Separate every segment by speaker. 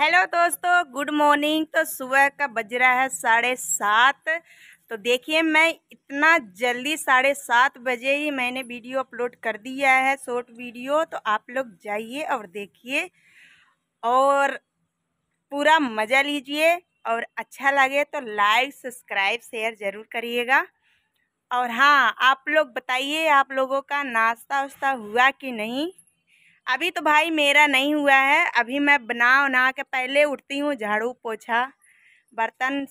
Speaker 1: hello दोस्तों good morning तो सुबह का बज रहा है साढ़े सात तो देखिए मैं इतना जल्दी साढ़े सात बजे ही मैंने वीडियो अपलोड कर दिया है शॉर्ट वीडियो तो आप लोग जाइए और देखिए और पूरा मज़ा लीजिए और अच्छा लगे तो लाइक सब्सक्राइब शेयर ज़रूर करिएगा और हाँ आप लोग बताइए आप लोगों का नाश्ता उश्ता हुआ कि नहीं अभी तो भाई मेरा नहीं हुआ है अभी मैं बना उना के पहले उठती हूँ झाड़ू पोछा बर्तन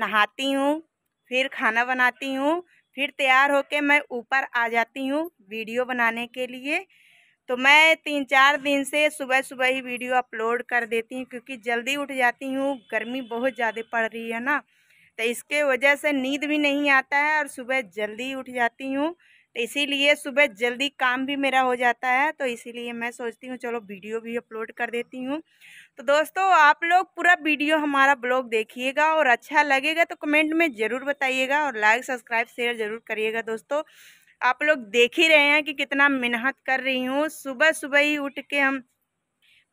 Speaker 1: नहाती हूँ फिर खाना बनाती हूँ फिर तैयार होके मैं ऊपर आ जाती हूँ वीडियो बनाने के लिए तो मैं तीन चार दिन से सुबह सुबह ही वीडियो अपलोड कर देती हूँ क्योंकि जल्दी उठ जाती हूँ गर्मी बहुत ज़्यादा पड़ रही है ना तो इसके वजह से नींद भी नहीं आता है और सुबह जल्दी उठ जाती हूँ तो इसीलिए सुबह जल्दी काम भी मेरा हो जाता है तो इसीलिए मैं सोचती हूँ चलो वीडियो भी अपलोड कर देती हूँ तो दोस्तों आप लोग पूरा वीडियो हमारा ब्लॉग देखिएगा और अच्छा लगेगा तो कमेंट में ज़रूर बताइएगा और लाइक सब्सक्राइब शेयर ज़रूर करिएगा दोस्तों आप लोग देख ही रहे हैं कि कितना मेहनत कर रही हूँ सुबह सुबह ही उठ के हम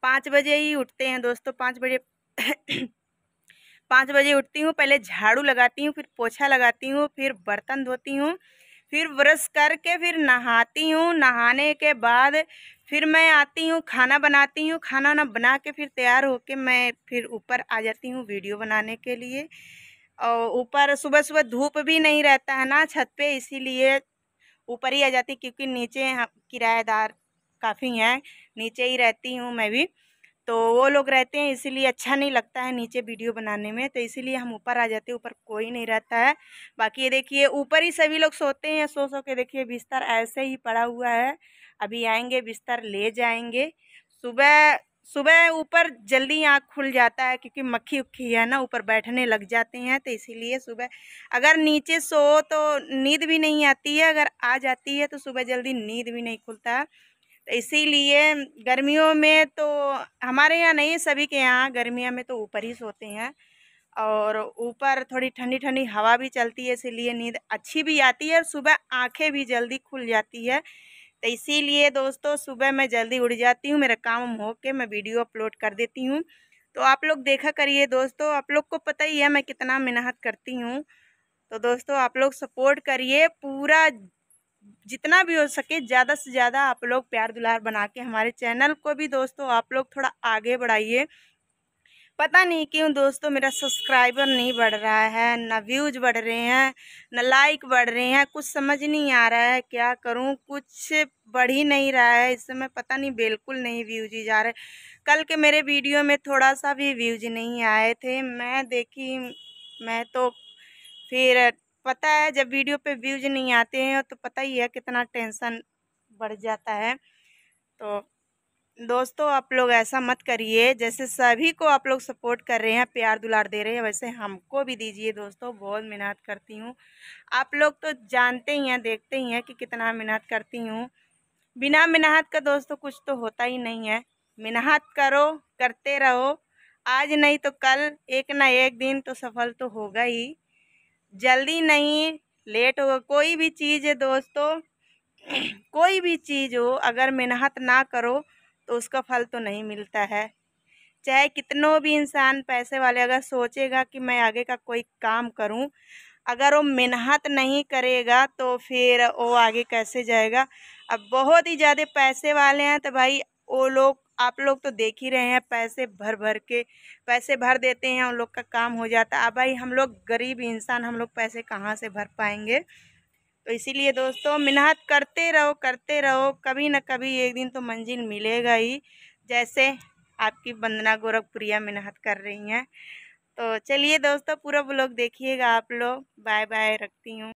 Speaker 1: पाँच बजे ही उठते हैं दोस्तों पाँच बजे पाँच बजे उठती हूँ पहले झाड़ू लगाती हूँ फिर पोछा लगाती हूँ फिर बर्तन धोती हूँ फिर ब्रश करके फिर नहाती हूँ नहाने के बाद फिर मैं आती हूँ खाना बनाती हूँ खाना वाना बना के फिर तैयार होके मैं फिर ऊपर आ जाती हूँ वीडियो बनाने के लिए और ऊपर सुबह सुबह धूप भी नहीं रहता है ना छत पे इसीलिए ऊपर ही आ जाती क्योंकि नीचे किराएदार काफ़ी हैं नीचे ही रहती हूँ मैं भी तो वो लोग रहते हैं इसीलिए अच्छा नहीं लगता है नीचे वीडियो बनाने में तो इसीलिए हम ऊपर आ जाते हैं ऊपर कोई नहीं रहता है बाकी ये देखिए ऊपर ही सभी लोग सोते हैं सो सो के देखिए बिस्तर ऐसे ही पड़ा हुआ है अभी आएंगे बिस्तर ले जाएंगे सुबह सुबह ऊपर जल्दी आँख खुल जाता है क्योंकि मक्खी उक्खी है ना ऊपर बैठने लग जाते हैं तो इसीलिए सुबह अगर नीचे सो तो नींद भी नहीं आती है अगर आ जाती है तो सुबह जल्दी नींद भी नहीं खुलता इसीलिए गर्मियों में तो हमारे यहाँ नहीं सभी के यहाँ गर्मियों में तो ऊपर ही सोते हैं और ऊपर थोड़ी ठंडी ठंडी हवा भी चलती है इसीलिए नींद अच्छी भी आती है और सुबह आंखें भी जल्दी खुल जाती है तो इसीलिए दोस्तों सुबह मैं जल्दी उठ जाती हूँ मेरा काम हो के मैं वीडियो अपलोड कर देती हूँ तो आप लोग देखा करिए दोस्तों आप लोग को पता ही है मैं कितना मेहनत करती हूँ तो दोस्तों आप लोग सपोर्ट करिए पूरा जितना भी हो सके ज़्यादा से ज़्यादा आप लोग प्यार दुलार बना के हमारे चैनल को भी दोस्तों आप लोग थोड़ा आगे बढ़ाइए पता नहीं क्यों दोस्तों मेरा सब्सक्राइबर नहीं बढ़ रहा है ना व्यूज बढ़ रहे हैं ना लाइक बढ़ रहे हैं कुछ समझ नहीं आ रहा है क्या करूं कुछ बढ़ ही नहीं रहा है इस समय पता नहीं बिल्कुल नहीं व्यूज ही जा रहे कल के मेरे वीडियो में थोड़ा सा भी व्यूज नहीं आए थे मैं देखी मैं तो फिर पता है जब वीडियो पे व्यूज नहीं आते हैं तो पता ही है कितना टेंशन बढ़ जाता है तो दोस्तों आप लोग ऐसा मत करिए जैसे सभी को आप लोग सपोर्ट कर रहे हैं प्यार दुलार दे रहे हैं वैसे हमको भी दीजिए दोस्तों बहुत मेहनत करती हूँ आप लोग तो जानते ही हैं देखते ही हैं कि कितना मेहनत करती हूँ बिना मेहनत का दोस्तों कुछ तो होता ही नहीं है मेहनत करो करते रहो आज नहीं तो कल एक ना एक दिन तो सफल तो होगा ही जल्दी नहीं लेट होगा कोई भी चीज़ है दोस्तों कोई भी चीज़ हो अगर मेहनत ना करो तो उसका फल तो नहीं मिलता है चाहे कितनों भी इंसान पैसे वाले अगर सोचेगा कि मैं आगे का कोई काम करूं अगर वो मेहनत नहीं करेगा तो फिर वो आगे कैसे जाएगा अब बहुत ही ज़्यादा पैसे वाले हैं तो भाई वो लोग आप लोग तो देख ही रहे हैं पैसे भर भर के पैसे भर देते हैं उन लोग का काम हो जाता है अब भाई हम लोग गरीब इंसान हम लोग पैसे कहाँ से भर पाएंगे तो इसीलिए दोस्तों मेहनत करते रहो करते रहो कभी ना कभी एक दिन तो मंजिल मिलेगा ही जैसे आपकी वंदना गोरखपुरिया मेहनत कर रही हैं तो चलिए दोस्तों पूरा ब्लॉग देखिएगा आप लोग बाय बाय रखती हूँ